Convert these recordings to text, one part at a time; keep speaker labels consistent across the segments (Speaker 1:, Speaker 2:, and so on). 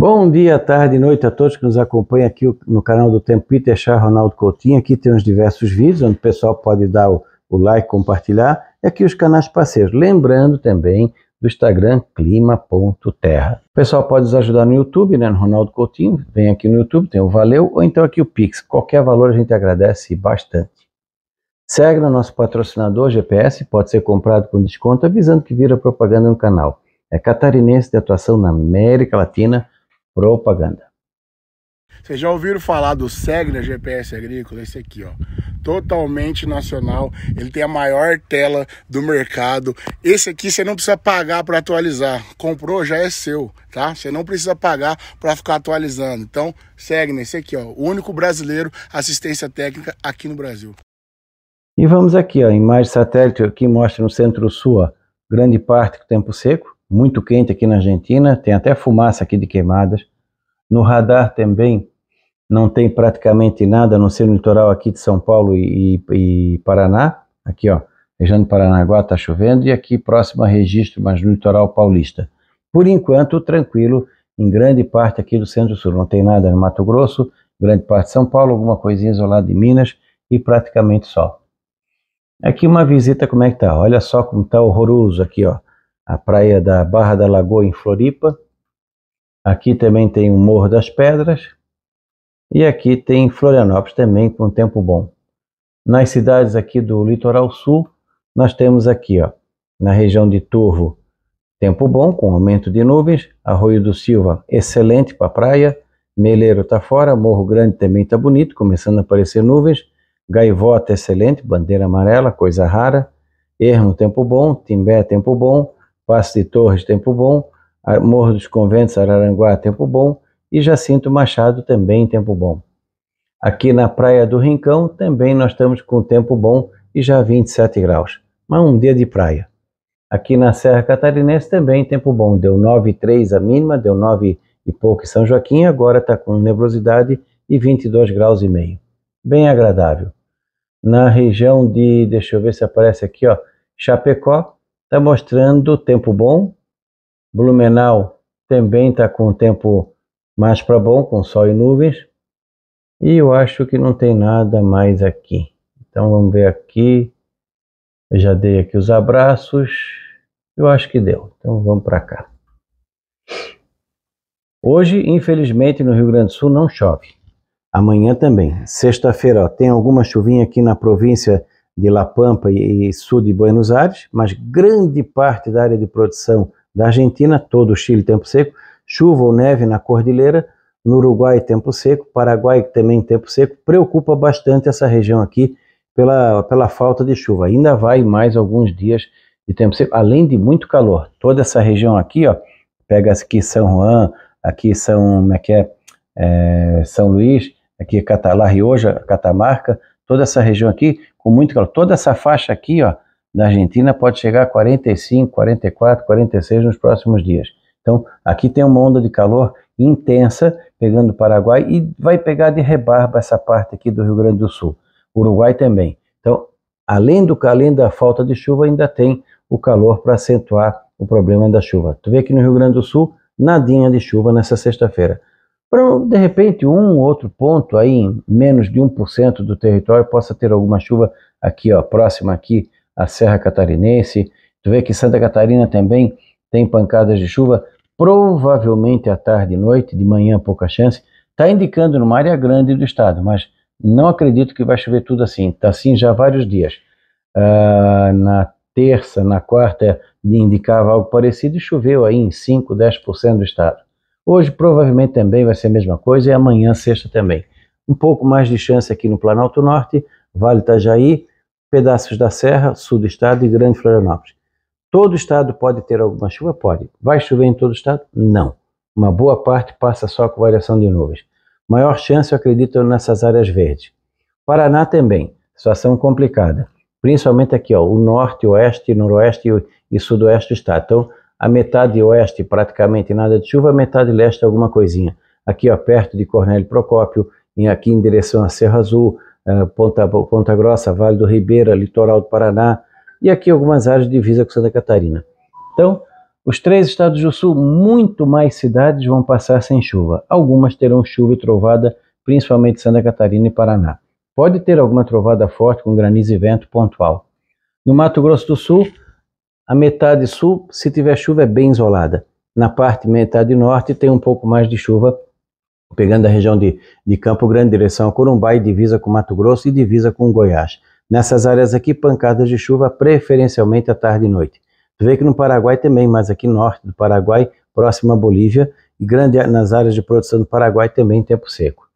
Speaker 1: Bom dia, tarde e noite a todos que nos acompanham aqui no canal do Tempo Peter Chá é Ronaldo Coutinho. Aqui tem os diversos vídeos onde o pessoal pode dar o, o like, compartilhar. E aqui os canais parceiros. Lembrando também do Instagram clima.terra. O pessoal pode nos ajudar no YouTube, né? No Ronaldo Coutinho. Vem aqui no YouTube, tem o Valeu, ou então aqui o Pix. Qualquer valor a gente agradece bastante. Segra, nosso patrocinador GPS, pode ser comprado com desconto, avisando que vira propaganda no canal. É catarinense de atuação na América Latina propaganda. Vocês já ouviram falar do Segna né? GPS Agrícola? Esse aqui, ó. Totalmente nacional. Ele tem a maior tela do mercado. Esse aqui você não precisa pagar para atualizar. Comprou, já é seu, tá? Você não precisa pagar para ficar atualizando. Então, Segna, esse aqui, ó. O único brasileiro assistência técnica aqui no Brasil. E vamos aqui, ó. Imagem satélite aqui mostra no centro-sul, grande parte do tempo seco muito quente aqui na Argentina, tem até fumaça aqui de queimadas. No radar também não tem praticamente nada, a não ser no litoral aqui de São Paulo e, e, Paraná. Aqui, ó, região de Paranaguá está chovendo e aqui próximo a registro, mas no litoral paulista. Por enquanto, tranquilo, em grande parte aqui do centro-sul. Não tem nada no Mato Grosso, grande parte de São Paulo, alguma coisinha isolada de Minas e praticamente só. Aqui uma visita, como é que tá? Olha só como tá horroroso aqui, ó a praia da Barra da Lagoa em Floripa. Aqui também tem o Morro das Pedras. E aqui tem Florianópolis também com tempo bom. Nas cidades aqui do litoral sul, nós temos aqui, ó, na região de Turvo, tempo bom com aumento de nuvens, Arroio do Silva, excelente para praia, Meleiro está fora, Morro Grande também está bonito, começando a aparecer nuvens, Gaivota excelente, bandeira amarela, coisa rara, Ermo tempo bom, Timbé tempo bom, Passo de Torres, Tempo Bom, Morro dos Conventos, Araranguá, Tempo Bom e Jacinto Machado, também Tempo Bom. Aqui na Praia do Rincão também nós estamos com tempo bom e já 27 graus, mas um dia de praia. Aqui na Serra Catarinense também tempo bom, deu 9,3 a mínima, deu 9 e pouco em São Joaquim, agora está com nebulosidade e 22 graus e meio. Bem agradável. Na região de, deixa eu ver se aparece aqui, ó, Chapecó, Está mostrando tempo bom. Blumenau também está com tempo mais para bom, com sol e nuvens. E eu acho que não tem nada mais aqui. Então vamos ver aqui. Eu já dei aqui os abraços. Eu acho que deu. Então vamos para cá. Hoje, infelizmente, no Rio Grande do Sul não chove. Amanhã também. Sexta-feira, tem alguma chuvinha aqui na província de La Pampa e, sul de Buenos Aires, mas grande parte da área de produção da Argentina, todo o Chile tempo seco, chuva ou neve na cordilheira, no Uruguai tempo seco, Paraguai também tempo seco, preocupa bastante essa região aqui pela, pela falta de chuva. Ainda vai mais alguns dias de tempo seco, além de muito calor. Toda essa região aqui, ó, pega aqui São Juan, aqui São, como é que é, é São Luís, aqui Catalá, Rioja, Catamarca, toda essa região aqui com muito calor. Toda essa faixa aqui, ó, da Argentina pode chegar a 45, 44, 46 nos próximos dias. Então, aqui tem uma onda de calor intensa pegando o Paraguai e vai pegar de rebarba essa parte aqui do Rio Grande do Sul. Uruguai também. Então, além do além da falta de chuva, ainda tem o calor para acentuar o problema da chuva. Tu vê que no Rio Grande do Sul, nadinha de chuva nessa sexta-feira de repente um ou outro ponto aí em menos de 1% do território possa ter alguma chuva aqui, ó, próxima aqui à Serra Catarinense. Tu vê que Santa Catarina também tem pancadas de chuva, provavelmente à tarde e noite, de manhã pouca chance. Está indicando numa área grande do estado, mas não acredito que vai chover tudo assim. Está assim já há vários dias. Uh, na terça, na quarta, indicava algo parecido e choveu aí em 5, 10% do estado. Hoje provavelmente também vai ser a mesma coisa e amanhã, sexta, também. Um pouco mais de chance aqui no Planalto Norte, Vale Itajaí, pedaços da Serra, sul do estado e Grande Florianópolis. Todo o estado pode ter alguma chuva? Pode. Vai chover em todo o estado? Não. Uma boa parte passa só com variação de nuvens. Maior chance, eu acredito, nessas áreas verdes. Paraná também, situação complicada. Principalmente aqui, ó, o norte, oeste, noroeste e, e sudoeste do estado. Então, a metade oeste praticamente nada de chuva, a metade leste alguma coisinha. Aqui ó, perto de Cornélio Procópio, em, aqui em direção à Serra Azul, eh, Ponta, Ponta Grossa, Vale do Ribeira, litoral do Paraná, e aqui algumas áreas de divisa com Santa Catarina. Então, os três estados do sul, muito mais cidades vão passar sem chuva. Algumas terão chuva e trovada, principalmente Santa Catarina e Paraná. Pode ter alguma trovada forte com granizo e vento pontual. No Mato Grosso do Sul, a metade sul, se tiver chuva, é bem isolada. Na parte metade norte tem um pouco mais de chuva, pegando a região de, de Campo Grande, direção a Corumbá e divisa com Mato Grosso e divisa com Goiás. Nessas áreas aqui, pancadas de chuva, preferencialmente à tarde e noite. Tu vê que no Paraguai também, mas aqui norte do Paraguai, próximo à Bolívia, e grande nas áreas de produção do Paraguai também tempo seco.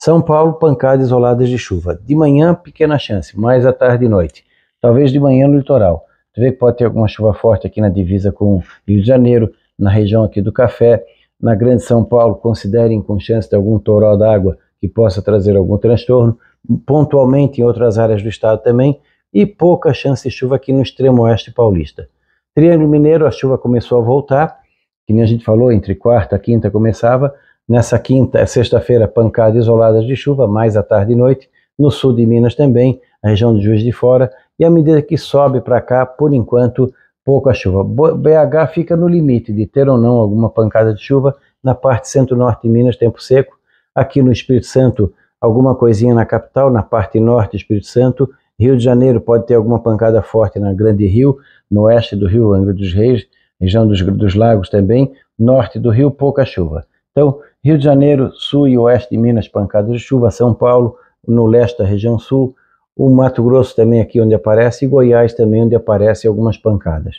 Speaker 1: São Paulo, pancadas isoladas de chuva. De manhã, pequena chance, mais à tarde e noite. Talvez de manhã no litoral. Você vê que pode ter alguma chuva forte aqui na divisa com o Rio de Janeiro, na região aqui do Café. Na Grande São Paulo, considerem com chance de algum toró d'água que possa trazer algum transtorno. Pontualmente em outras áreas do estado também. E pouca chance de chuva aqui no extremo oeste paulista. Triângulo Mineiro, a chuva começou a voltar. Que nem a gente falou, entre quarta e quinta começava. Nessa quinta, sexta-feira, pancadas isoladas de chuva, mais à tarde e noite. No sul de Minas também, a região do Juiz de Fora, e à medida que sobe para cá, por enquanto, pouca chuva. BH fica no limite de ter ou não alguma pancada de chuva. Na parte centro-norte de Minas, tempo seco. Aqui no Espírito Santo, alguma coisinha na capital. Na parte norte, Espírito Santo. Rio de Janeiro pode ter alguma pancada forte na Grande Rio, no oeste do Rio Angra dos Reis, região dos, dos lagos também. Norte do Rio, pouca chuva. Então, Rio de Janeiro, sul e oeste de Minas, pancada de chuva. São Paulo, no leste da região sul o Mato Grosso também aqui onde aparece, e Goiás também onde aparece algumas pancadas.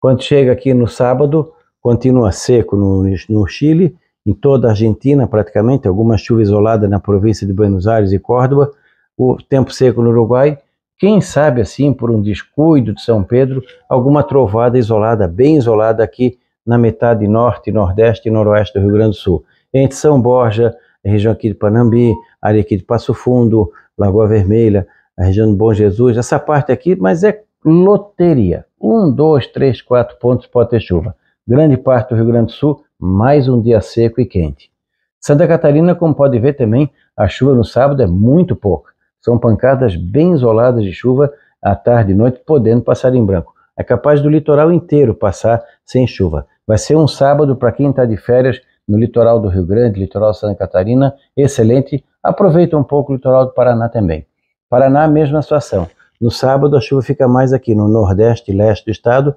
Speaker 1: Quando chega aqui no sábado, continua seco no, no Chile, em toda a Argentina praticamente, alguma chuva isolada na província de Buenos Aires e Córdoba, o tempo seco no Uruguai, quem sabe assim, por um descuido de São Pedro, alguma trovada isolada, bem isolada aqui na metade norte, nordeste e noroeste do Rio Grande do Sul. Entre São Borja, região aqui de Panambi, área aqui de Passo Fundo, Lagoa Vermelha, a região do Bom Jesus, essa parte aqui, mas é loteria. Um, dois, três, quatro pontos pode ter chuva. Grande parte do Rio Grande do Sul, mais um dia seco e quente. Santa Catarina, como pode ver também, a chuva no sábado é muito pouca. São pancadas bem isoladas de chuva à tarde e noite, podendo passar em branco. É capaz do litoral inteiro passar sem chuva. Vai ser um sábado para quem está de férias no litoral do Rio Grande, litoral Santa Catarina, excelente. Aproveita um pouco o litoral do Paraná também. Paraná, mesma situação. No sábado a chuva fica mais aqui no nordeste e leste do estado.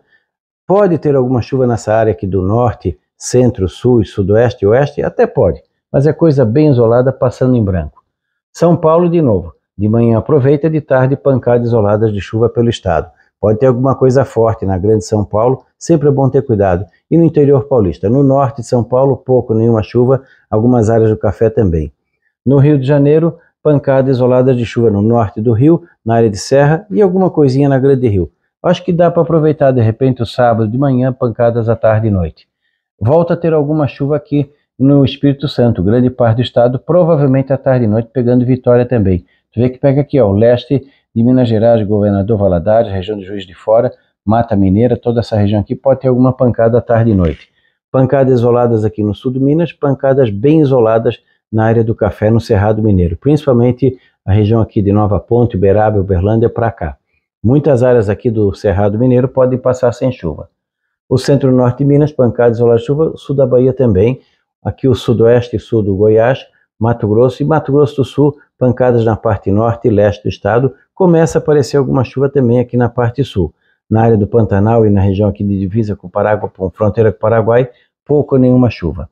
Speaker 1: Pode ter alguma chuva nessa área aqui do norte, centro, sul, sudoeste e oeste, até pode, mas é coisa bem isolada passando em branco. São Paulo de novo. De manhã aproveita, de tarde pancadas isoladas de chuva pelo estado. Pode ter alguma coisa forte na Grande São Paulo, sempre é bom ter cuidado. E no interior paulista, no norte de São Paulo, pouco, nenhuma chuva, algumas áreas do café também. No Rio de Janeiro, pancada isolada de chuva no norte do Rio, na área de Serra e alguma coisinha na Grande Rio. Acho que dá para aproveitar de repente o sábado de manhã, pancadas à tarde e noite. Volta a ter alguma chuva aqui no Espírito Santo, grande parte do estado, provavelmente à tarde e noite, pegando Vitória também. Tu vê que pega aqui, ó, o leste de Minas Gerais, Governador Valadares, região do Juiz de Fora, Mata Mineira, toda essa região aqui pode ter alguma pancada à tarde e noite. Pancadas isoladas aqui no sul de Minas, pancadas bem isoladas na área do café no Cerrado Mineiro, principalmente a região aqui de Nova Ponte, Uberaba, Uberlândia para cá. Muitas áreas aqui do Cerrado Mineiro podem passar sem chuva. O centro-norte de Minas, pancadas isoladas de chuva, sul da Bahia também, aqui o sudoeste e sul do Goiás, Mato Grosso e Mato Grosso do Sul, pancadas na parte norte e leste do estado, começa a aparecer alguma chuva também aqui na parte sul. Na área do Pantanal e na região aqui de divisa com o Paraguai, com fronteira com o Paraguai, pouco ou nenhuma chuva.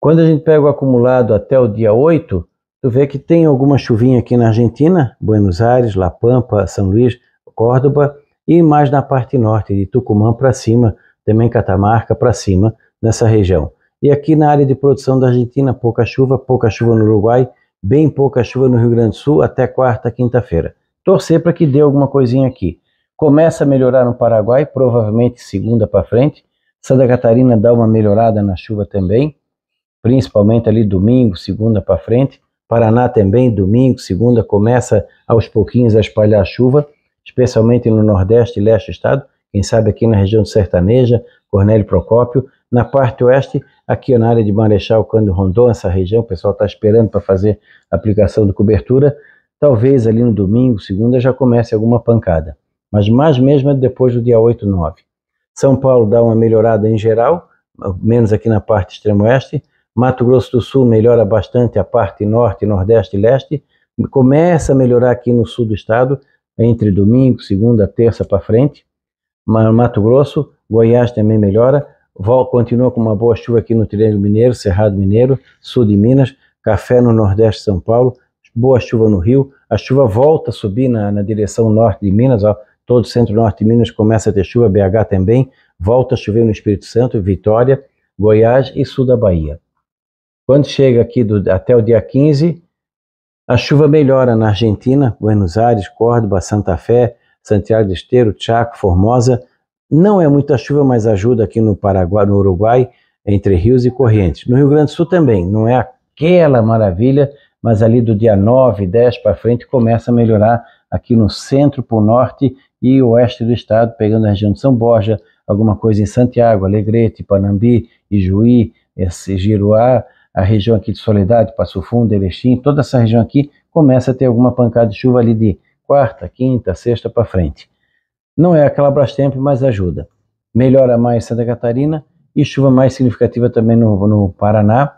Speaker 1: Quando a gente pega o acumulado até o dia 8, tu vê que tem alguma chuvinha aqui na Argentina, Buenos Aires, La Pampa, São Luís, Córdoba, e mais na parte norte, de Tucumã para cima, também Catamarca para cima, nessa região. E aqui na área de produção da Argentina, pouca chuva, pouca chuva no Uruguai, bem pouca chuva no Rio Grande do Sul até quarta, quinta-feira. Torcer para que dê alguma coisinha aqui. Começa a melhorar no Paraguai, provavelmente segunda para frente. Santa Catarina dá uma melhorada na chuva também, principalmente ali domingo, segunda para frente. Paraná também, domingo, segunda, começa aos pouquinhos a espalhar chuva, especialmente no Nordeste e Leste do Estado, quem sabe aqui na região de Sertaneja, Cornélio Procópio, na parte oeste, aqui na área de Marechal Cândido Rondon, essa região, o pessoal está esperando para fazer a aplicação de cobertura. Talvez ali no domingo, segunda, já comece alguma pancada. Mas mais mesmo é depois do dia 8, 9. São Paulo dá uma melhorada em geral, menos aqui na parte extremo-oeste. Mato Grosso do Sul melhora bastante a parte norte, nordeste e leste. Começa a melhorar aqui no sul do estado, entre domingo, segunda, terça para frente. Mato Grosso, Goiás também melhora continua com uma boa chuva aqui no Triângulo Mineiro, Cerrado Mineiro, sul de Minas, café no Nordeste de São Paulo, boa chuva no Rio. A chuva volta a subir na, na direção norte de Minas, ó, todo o centro-norte de Minas começa a ter chuva, BH também. Volta a chover no Espírito Santo, Vitória, Goiás e sul da Bahia. Quando chega aqui do, até o dia 15, a chuva melhora na Argentina, Buenos Aires, Córdoba, Santa Fé, Santiago de Esteiro, Chaco, Formosa não é muita chuva, mas ajuda aqui no Paraguai, no Uruguai, entre rios e correntes. No Rio Grande do Sul também, não é aquela maravilha, mas ali do dia 9, 10 para frente começa a melhorar aqui no centro para o norte e oeste do estado, pegando a região de São Borja, alguma coisa em Santiago, Alegrete, Panambi, Ijuí, esse Giruá, a região aqui de Soledade, Passo Fundo, Erechim, toda essa região aqui começa a ter alguma pancada de chuva ali de quarta, quinta, sexta para frente. Não é aquela Brastemp, mas ajuda. Melhora mais Santa Catarina e chuva mais significativa também no, no Paraná.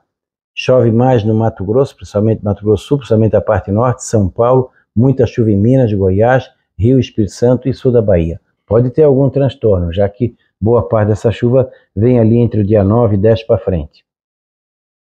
Speaker 1: Chove mais no Mato Grosso, principalmente Mato Grosso Sul, principalmente a parte norte, São Paulo, muita chuva em Minas, Goiás, Rio, Espírito Santo e sul da Bahia. Pode ter algum transtorno, já que boa parte dessa chuva vem ali entre o dia 9 e 10 para frente.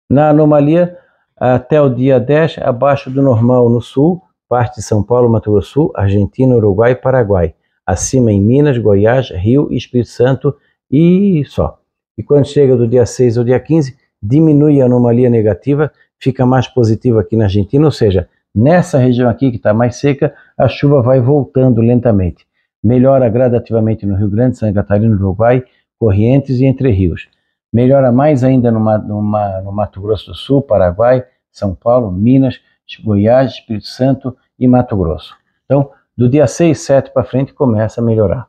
Speaker 1: Na anomalia, até o dia 10, abaixo do normal no sul, parte de São Paulo, Mato Grosso Sul, Argentina, Uruguai e Paraguai acima em Minas, Goiás, Rio e Espírito Santo e só. E quando chega do dia 6 ao dia 15, diminui a anomalia negativa, fica mais positiva aqui na Argentina, ou seja, nessa região aqui que está mais seca, a chuva vai voltando lentamente. Melhora gradativamente no Rio Grande, Santa Catarina, Uruguai, Corrientes e Entre Rios. Melhora mais ainda no, no, no Mato Grosso do Sul, Paraguai, São Paulo, Minas, Goiás, Espírito Santo e Mato Grosso. Então, do dia 6, 7 para frente começa a melhorar.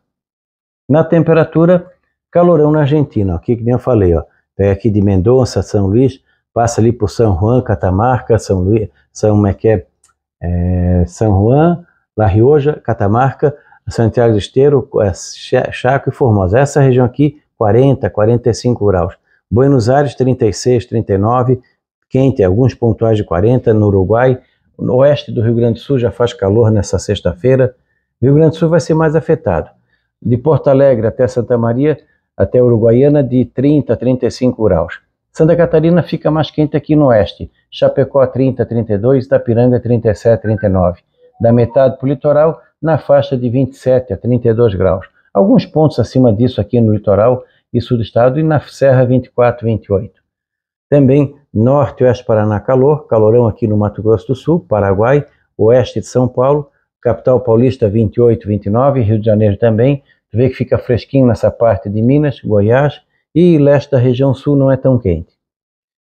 Speaker 1: Na temperatura, calorão na Argentina, aqui que nem eu falei, ó. Pega aqui de Mendonça, São Luís, passa ali por São Juan, Catamarca, São Luís, São Mequé, é, é? é São Juan, La Rioja, Catamarca, Santiago do Esteiro, é, Chaco e Formosa. Essa região aqui, 40, 45 graus. Buenos Aires, 36, 39, quente, alguns pontuais de 40, no Uruguai, o oeste do Rio Grande do Sul já faz calor nessa sexta-feira. Rio Grande do Sul vai ser mais afetado. De Porto Alegre até Santa Maria, até Uruguaiana, de 30 a 35 graus. Santa Catarina fica mais quente aqui no oeste. Chapecó 30 a 32, Itapiranga 37 a 39. Da metade para o litoral, na faixa de 27 a 32 graus. Alguns pontos acima disso aqui no litoral e sul do estado e na Serra 24 28. Também norte, oeste Paraná, calor, calorão aqui no Mato Grosso do Sul, Paraguai, oeste de São Paulo, capital paulista 28, 29, Rio de Janeiro também. vê que fica fresquinho nessa parte de Minas, Goiás e leste da região sul não é tão quente.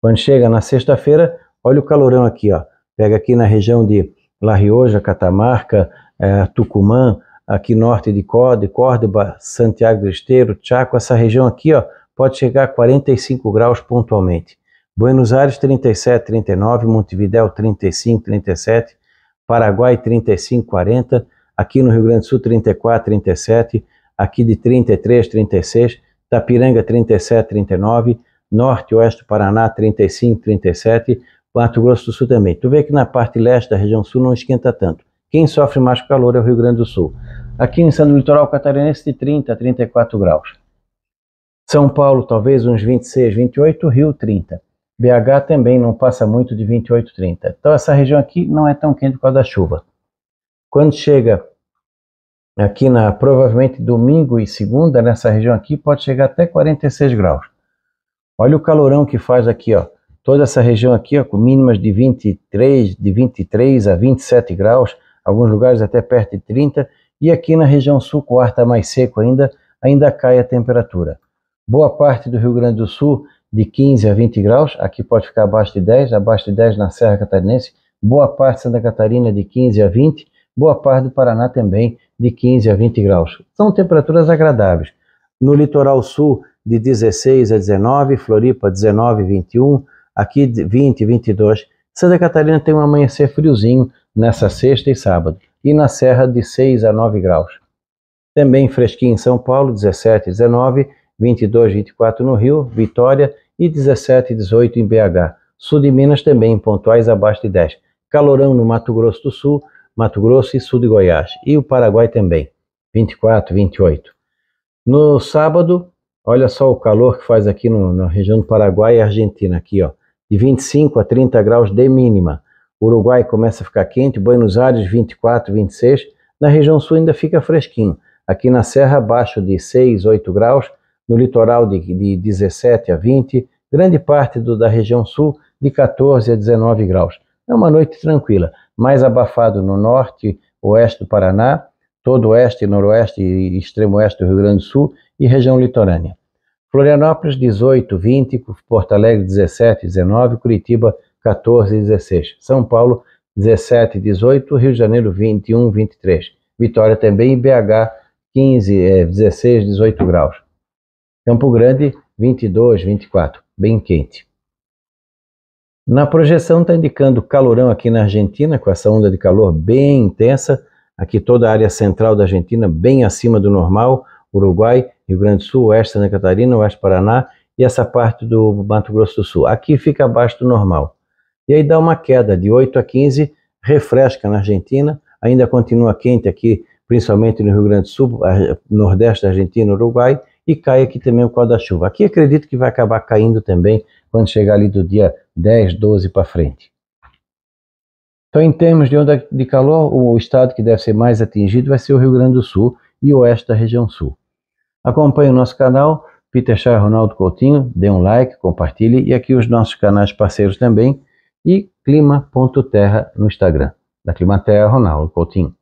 Speaker 1: Quando chega na sexta-feira, olha o calorão aqui, ó. Pega aqui na região de La Rioja, Catamarca, eh, Tucumã, aqui norte de Córdoba, Córdoba, Santiago do Esteiro, Chaco, essa região aqui, ó, pode chegar a 45 graus pontualmente. Buenos Aires 37, 39, Montevidéu 35, 37, Paraguai 35, 40, aqui no Rio Grande do Sul 34, 37, aqui de 33, 36, Tapiranga 37, 39, Norte Oeste do Paraná 35, 37, Mato Grosso do Sul também. Tu vê que na parte leste da região sul não esquenta tanto. Quem sofre mais calor é o Rio Grande do Sul. Aqui em São Litoral Catarinense de 30 a 34 graus. São Paulo talvez uns 26, 28, Rio 30. BH também não passa muito de 28, 30. Então essa região aqui não é tão quente por causa da chuva. Quando chega aqui na provavelmente domingo e segunda nessa região aqui pode chegar até 46 graus. Olha o calorão que faz aqui, ó. Toda essa região aqui, ó, com mínimas de 23, de 23 a 27 graus, alguns lugares até perto de 30, e aqui na região sul, o ar tá mais seco ainda, ainda cai a temperatura. Boa parte do Rio Grande do Sul de 15 a 20 graus, aqui pode ficar abaixo de 10, abaixo de 10 na Serra Catarinense, boa parte de Santa Catarina de 15 a 20, boa parte do Paraná também de 15 a 20 graus. São temperaturas agradáveis. No litoral sul, de 16 a 19, Floripa 19 a 21, aqui 20 22. Santa Catarina tem um amanhecer friozinho nessa sexta e sábado, e na Serra de 6 a 9 graus. Também fresquinho em São Paulo, 17 19, 22 24 no Rio, Vitória e 17 e 18 em BH. Sul de Minas também, pontuais abaixo de 10. Calorão no Mato Grosso do Sul, Mato Grosso e sul de Goiás. E o Paraguai também, 24, 28. No sábado, olha só o calor que faz aqui no, na região do Paraguai e Argentina, aqui, ó, de 25 a 30 graus de mínima. Uruguai começa a ficar quente, Buenos Aires 24, 26. Na região sul ainda fica fresquinho. Aqui na Serra, abaixo de 6, 8 graus no litoral de, de 17 a 20, grande parte do, da região sul de 14 a 19 graus. É uma noite tranquila, mais abafado no norte, oeste do Paraná, todo oeste, noroeste e extremo oeste do Rio Grande do Sul e região litorânea. Florianópolis 18, 20, Porto Alegre 17, 19, Curitiba 14 16, São Paulo 17, 18, Rio de Janeiro 21, 23, Vitória também BH 15, 16, 18 graus. Campo Grande, 22, 24, bem quente. Na projeção está indicando calorão aqui na Argentina, com essa onda de calor bem intensa, aqui toda a área central da Argentina bem acima do normal, Uruguai, Rio Grande do Sul, Oeste Santa Catarina, Oeste Paraná e essa parte do Mato Grosso do Sul. Aqui fica abaixo do normal. E aí dá uma queda de 8 a 15, refresca na Argentina, ainda continua quente aqui, principalmente no Rio Grande do Sul, Nordeste da Argentina, Uruguai, e cai aqui também o da chuva Aqui acredito que vai acabar caindo também quando chegar ali do dia 10, 12 para frente. Então, em termos de onda de calor, o estado que deve ser mais atingido vai ser o Rio Grande do Sul e oeste da região sul. Acompanhe o nosso canal, Peter Chá Ronaldo Coutinho, dê um like, compartilhe e aqui os nossos canais parceiros também e clima.terra no Instagram. Da Climaterra, Ronaldo Coutinho.